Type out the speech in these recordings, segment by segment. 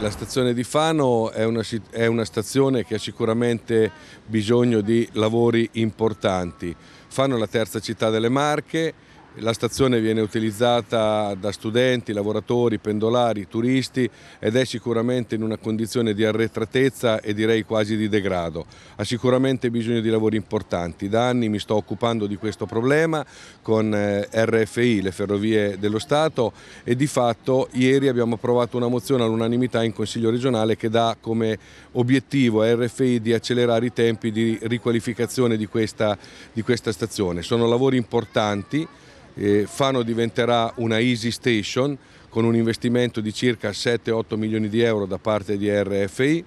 La stazione di Fano è una, è una, stazione che ha sicuramente bisogno di lavori importanti. Fano è la terza città delle Marche, la stazione viene utilizzata da studenti, lavoratori, pendolari, turisti ed è sicuramente in una condizione di arretratezza e direi quasi di degrado. Ha sicuramente bisogno di lavori importanti. Da anni mi sto occupando di questo problema con eh, RFI, le Ferrovie dello Stato e di fatto ieri abbiamo approvato una mozione all'unanimità in Consiglio regionale che dà come obiettivo a RFI di accelerare i tempi di riqualificazione di questa, di questa stazione. Sono lavori importanti eh, Fano diventerà una Easy Station con un investimento di circa 7-8 milioni di euro da parte di RFI.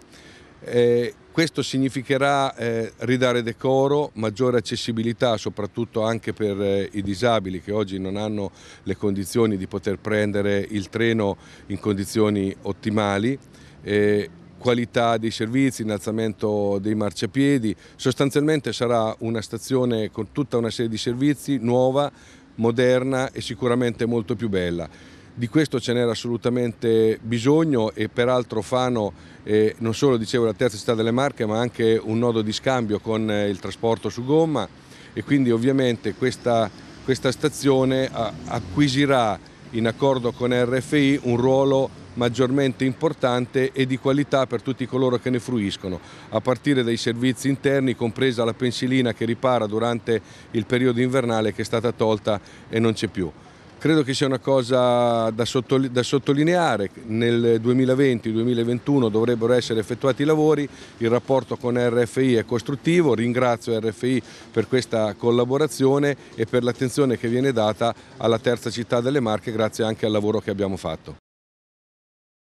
Eh, questo significherà eh, ridare decoro, maggiore accessibilità soprattutto anche per eh, i disabili che oggi non hanno le condizioni di poter prendere il treno in condizioni ottimali, eh, qualità dei servizi, innalzamento dei marciapiedi, sostanzialmente sarà una stazione con tutta una serie di servizi nuova moderna e sicuramente molto più bella. Di questo ce n'era assolutamente bisogno e peraltro Fano eh, non solo dicevo la terza città delle Marche ma anche un nodo di scambio con eh, il trasporto su gomma e quindi ovviamente questa, questa stazione acquisirà in accordo con RFI un ruolo maggiormente importante e di qualità per tutti coloro che ne fruiscono, a partire dai servizi interni, compresa la pensilina che ripara durante il periodo invernale che è stata tolta e non c'è più. Credo che sia una cosa da, sottolineare, nel 2020-2021 dovrebbero essere effettuati i lavori, il rapporto con RFI è costruttivo, ringrazio RFI per questa collaborazione e per l'attenzione che viene data alla terza città delle Marche grazie anche al lavoro che abbiamo fatto.